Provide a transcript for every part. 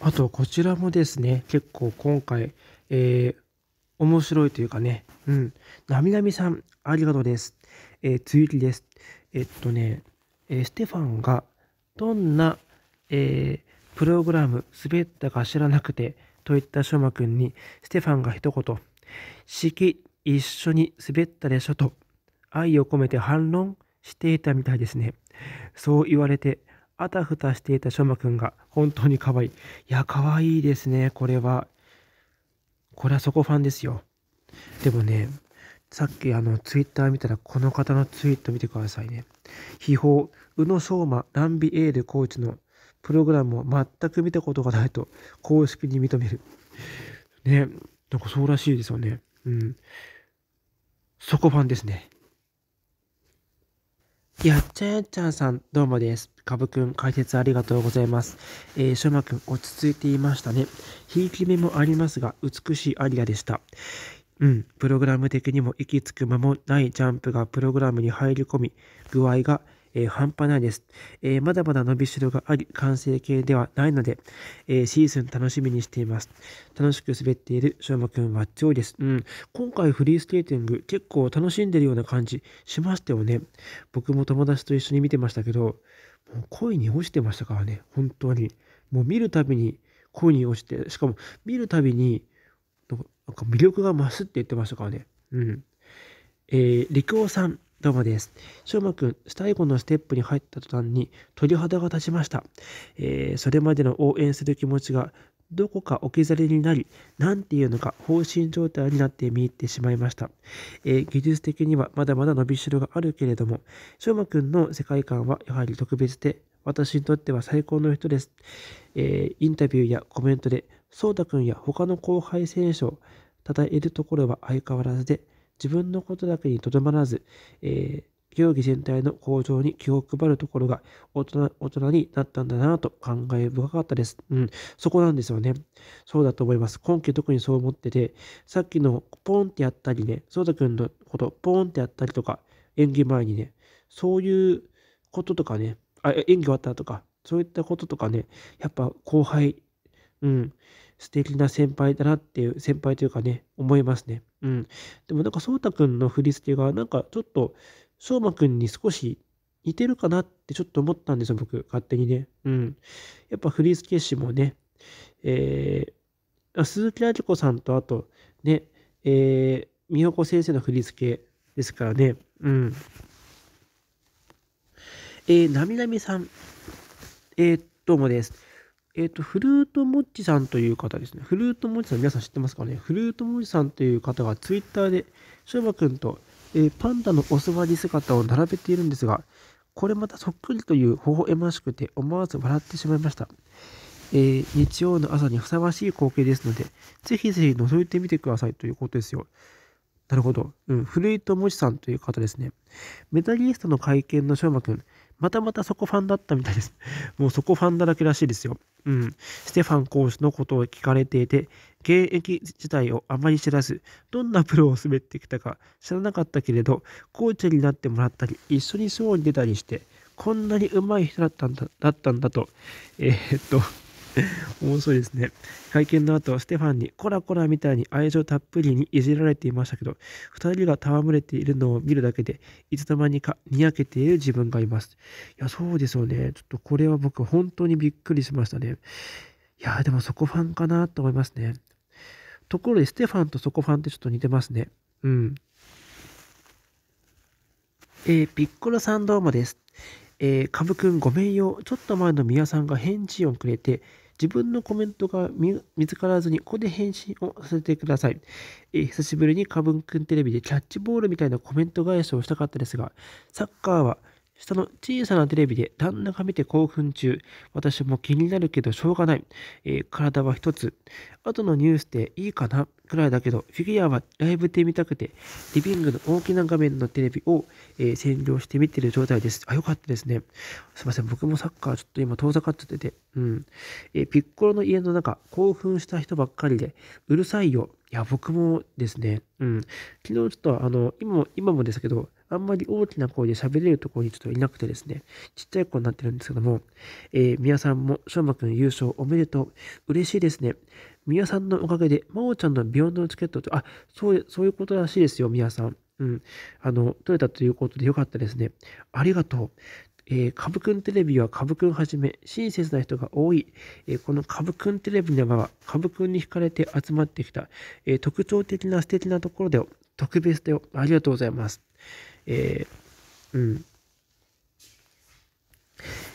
あと、こちらもですね、結構今回、えー、面白いというかね、うん。なみなみさん、ありがとうです。えー、つゆりです。えっとね、えー、ステファンがどんな、えー、プログラム滑ったか知らなくて、といったしょまくんに、ステファンが一言、式一緒に滑ったでしょと、愛を込めて反論していたみたいですね。そう言われて、あたふたしていたしょまくんが本当に可愛い。いや、可愛いですね、これは。これはそこファンですよ。でもね、さっきあのツイッター見たらこの方のツイート見てくださいね。秘宝、宇野昌磨、ランビエールコーチのプログラムを全く見たことがないと公式に認める。ね、なんかそうらしいですよね。うん。そこファンですね。やっちゃやっちゃんさん、どうもです。かぶくん、解説ありがとうございます。えー、しょまくん、落ち着いていましたね。ひいき目もありますが、美しいアリアでした。うん、プログラム的にも息つく間もないジャンプがプログラムに入り込み、具合がえー、半端ないです、えー、まだまだ伸びしろがあり、完成形ではないので、えー、シーズン楽しみにしています。楽しく滑っている翔馬うくんは強いです。うん。今回フリースケーティング結構楽しんでるような感じしましたよね。僕も友達と一緒に見てましたけど、もう恋に落ちてましたからね、本当に。もう見るたびに恋に落ちて、しかも見るたびに、なんか魅力が増すって言ってましたからね。うん。えー、陸王さん、どうもです。しょうまくん、最後のステップに入った途端に鳥肌が立ちました。えー、それまでの応援する気持ちがどこか置き去りになり、なんていうのか放心状態になって見入ってしまいました。えー、技術的にはまだまだ伸びしろがあるけれども、しょうまくんの世界観はやはり特別で、私にとっては最高の人です。えー、インタビューやコメントで、そうたくんや他の後輩選手を称えるところは相変わらずで、自分のことだけにとどまらず、えー、競技全体の向上に気を配るところが大人大人になったんだなと考え深かったです。うん、そこなんですよね。そうだと思います。今季特にそう思ってて、さっきのポンってやったりね、そうたくんのことポンってやったりとか、演技前にね、そういうこととかね、あ演技終わったとか、そういったこととかね、やっぱ後輩、うん、素敵な先輩だなっていう、先輩というかね、思いますね。うん。でもなんか、そうたくんの振り付けが、なんかちょっと、しょうまくんに少し似てるかなってちょっと思ったんですよ、僕、勝手にね。うん。やっぱ振り付け師もね、えー、鈴木明子さんとあと、ね、えー、美代子先生の振り付けですからね。うん。えー、なみなみさん、えー、どうもです。えっ、ー、と、フルートモッチさんという方ですね。フルートモッチさん、皆さん知ってますかねフルートモッチさんという方がツイッターで、しょうまくんと、えー、パンダのお座り姿を並べているんですが、これまたそっくりという微笑ましくて思わず笑ってしまいました。えー、日曜の朝にふさわしい光景ですので、ぜひぜひ覗いてみてくださいということですよ。なるほど。うん、フルートモチさんという方ですね。メダリストの会見のしょうまくん、またまたそこファンだったみたいです。もうそこファンだらけらしいですよ。うん。ステファン講師のことを聞かれていて、現役自体をあまり知らず、どんなプロを滑ってきたか知らなかったけれど、コーチになってもらったり、一緒にショーに出たりして、こんなに上手い人だったんだだったんだと、えー、っと、面白いですね。会見の後、ステファンにコラコラみたいに愛情たっぷりにいじられていましたけど、2人が戯れているのを見るだけで、いつの間にかにやけている自分がいます。いや、そうですよね。ちょっとこれは僕、本当にびっくりしましたね。いや、でもそこファンかなと思いますね。ところで、ステファンとそこファンってちょっと似てますね。うん。えー、ピッコロさんどうもです。えー、カブくんごめんよ。ちょっと前の宮さんが返事をくれて、自分のコメントが見つからずに、ここで返信をさせてください。えー、久しぶりにカブンくんテレビでキャッチボールみたいなコメント返しをしたかったですが、サッカーは下の小さなテレビで旦那が見て興奮中。私も気になるけどしょうがない。えー、体は一つ。後のニュースでいいかなくらいだけど、フィギュアはライブで見たくて、リビングの大きな画面のテレビを、えー、占領して見てる状態です。あ、よかったですね。すいません。僕もサッカーちょっと今遠ざかっちゃってて。うん。えー、ピッコロの家の中、興奮した人ばっかりで、うるさいよ。いや、僕もですね。うん。昨日ちょっとあの、今も、今もですけど、あんまり大きな声で喋れるところにちょっといなくてですね、ちっちゃい子になってるんですけども、えー、宮さんも、翔馬くん優勝おめでとう。嬉しいですね。宮さんのおかげで、まおちゃんのビヨンドのチケットと、あ、そう、そういうことらしいですよ、宮さん。うん。あの、取れたということでよかったですね。ありがとう。えー、カブくんテレビはカブくんはじめ、親切な人が多い。えー、このカブくんテレビの場は、カブくんに惹かれて集まってきた、えー、特徴的な素敵なところで特別だよ。ありがとうございます。えー、うん。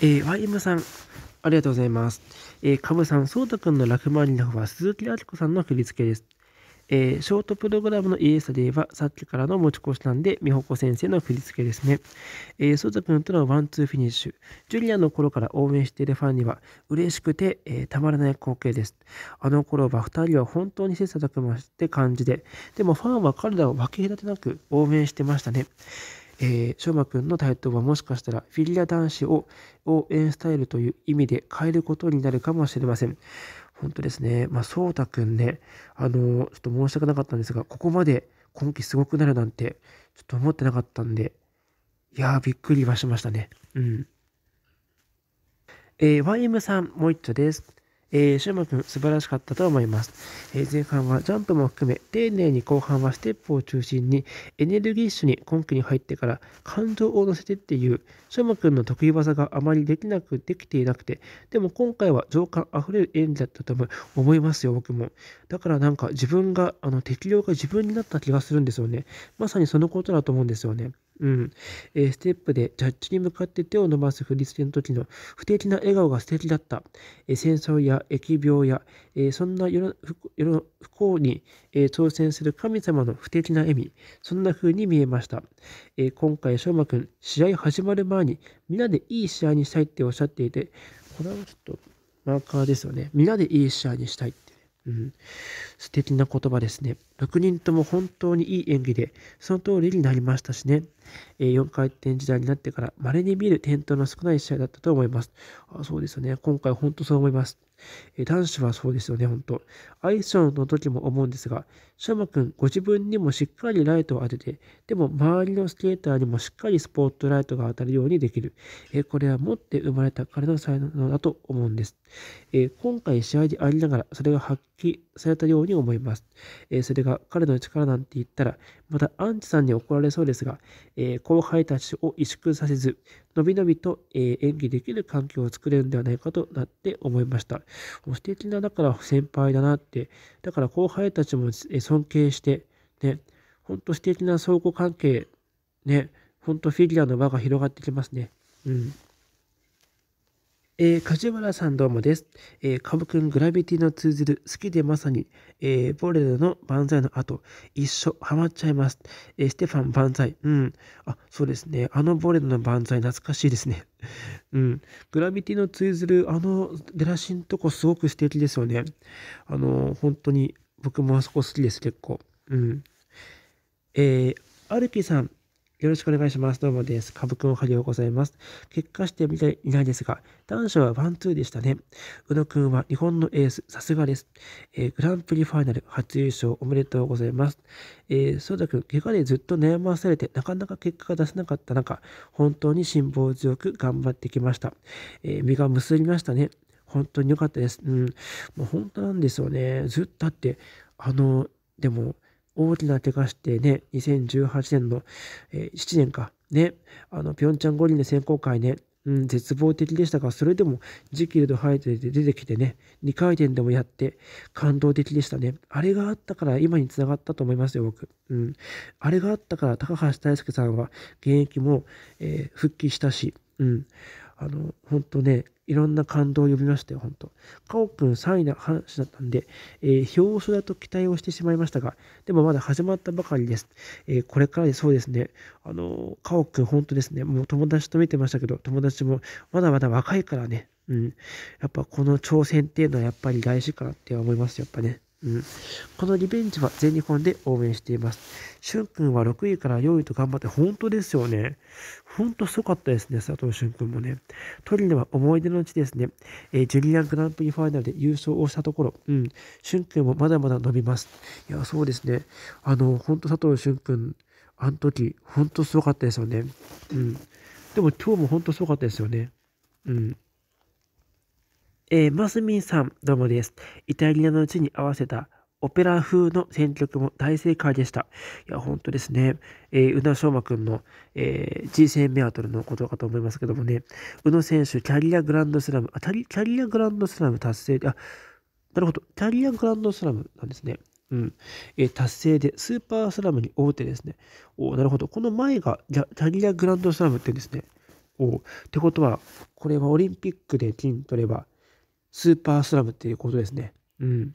えー、YM さん、ありがとうございます。えー、カブさん、ソータくんの楽回りの方は鈴木あきこさんの振り付けです。えー、ショートプログラムのイエスタデイはさっきからの持ち越しなんで、美穂子先生の振り付けですね。えー、ソザ君とのワンツーフィニッシュ。ジュリアの頃から応援しているファンには、嬉しくて、えー、たまらない光景です。あの頃は2人は本当に切磋琢磨して感じで、でもファンは彼らを分け隔てなく応援してましたね。えー、マ君くんの台頭はもしかしたらフィギュア男子を応援スタイルという意味で変えることになるかもしれません。本当ですね、まあ、そうたくんね、あの、ちょっと申し訳なかったんですが、ここまで今季すごくなるなんて、ちょっと思ってなかったんで、いやー、びっくりはしましたね。うん。えー、YM さん、もう一丁です。えー、シューマ君、素晴らしかったと思います。えー、前半はジャンプも含め、丁寧に後半はステップを中心に、エネルギッシュに今季に入ってから、感情を乗せてっていう、シューマ君の得意技があまりできなく、できていなくて、でも今回は情感あふれる演技だったと思いますよ、僕も。だからなんか自分が、あの、適量が自分になった気がするんですよね。まさにそのことだと思うんですよね。うん。えー、ステップでジャッジに向かって手を伸ばす振り付けの時の不敵な笑顔が素敵だった。えー、戦争や疫病や、えー、そんな世の不幸に、え挑戦する神様の不敵な笑み、そんな風に見えました。え今回、翔馬くん、試合始まる前に、みんなでいい試合にしたいっておっしゃっていて、これはちょっとマーカーですよね。みんなでいい試合にしたい。うん、素敵な言葉ですね。6人とも本当にいい演技で、その通りになりましたしね。えー、4回転時代になってから、稀に見る転倒の少ない試合だったと思います。あそうですよね。今回本当そう思います。えー、男子はそうですよね、本当アイションの時も思うんですが、シャマ君、ご自分にもしっかりライトを当てて、でも周りのスケーターにもしっかりスポットライトが当たるようにできる。えー、これは持って生まれた彼の才能だと思うんです。え今回試合でありながら、それが発揮されたように思います。えー、それが彼の力なんて言ったら、またアンチさんに怒られそうですが、えー、後輩たちを萎縮させず、のびのびと、え演技できる環境を作れるんではないかとなって思いました。素敵な、だから先輩だなって、だから後輩たちも、尊敬して、ね、ほんと素敵な相互関係、ね、ほんとフィギュアの輪が広がってきますね。うん。えー、梶原さんどうもです。えー、カブくんグラビティの通ずる好きでまさに、えー、ボレロの万歳の後、一緒、ハマっちゃいます。えー、ステファン万歳。うん。あ、そうですね。あのボレロの万歳懐かしいですね。うん。グラビティの通ずるあの出だしんとこすごく素敵ですよね。あのー、本当に僕もあそこ好きです、結構。うん。えー、アルキさん、よろしくお願いします。どうもです。かぶくんおはようございます。結果してみていないですが、男子はワンツーでしたね。宇野くんは日本のエース、さすがです、えー、グランプリファイナル初優勝おめでとうございます。えー、そうだ。くん、怪我でずっと悩まされて、なかなか結果が出せなかった中、本当に辛抱強く頑張ってきました。えー、身が結びましたね。本当に良かったです。うん。もう本当なんですよね。ずっとあって、あの、でも、大きな怪我してね、2018年の、えー、7年か、ね、あの、ピョンチャン五輪の選考会ね、うん、絶望的でしたが、それでもジキルと生えて出てきてね、2回転でもやって感動的でしたね。あれがあったから今につながったと思いますよ、僕。うん。あれがあったから高橋大輔さんは現役も、えー、復帰したし、うん。あの、本当ね、いろんな感動を呼びましたよ、本当。カオ君3位の話だったんで、えー、表彰だと期待をしてしまいましたが、でもまだ始まったばかりです。えー、これからでそうですね、あのー、カオ君本当ですね、もう友達と見てましたけど、友達もまだまだ若いからね、うん。やっぱこの挑戦っていうのはやっぱり大事かなって思います、やっぱね。うん、このリベンジは全日本で応援しています。しゅんくんは6位から4位と頑張って、本当ですよね。本当すごかったですね、佐藤しゅんくんもね。トリノは思い出のうちですね、えー、ジュニアグランプリファイナルで優勝をしたところ、うん、しゅんくんもまだまだ伸びます。いや、そうですね。あの、本当佐藤しゅんくん、あの時、本当すごかったですよね。うん。でも今日も本当すごかったですよね。うん。えー、マスミンさん、どうもです。イタリアのうちに合わせたオペラ風の選曲も大正解でした。いや、本当ですね。えー、宇野昌磨君の、えー、人生メアトルのことかと思いますけどもね、宇野選手、キャリアグランドスラム、あ、キャリアグランドスラム達成、あ、なるほど、キャリアグランドスラムなんですね。うん。えー、達成でスーパースラムに大手ですね。おなるほど。この前がキャリアグランドスラムってですね。おってことは、これはオリンピックで金取れば、スーパースラムっていうことですね。うん。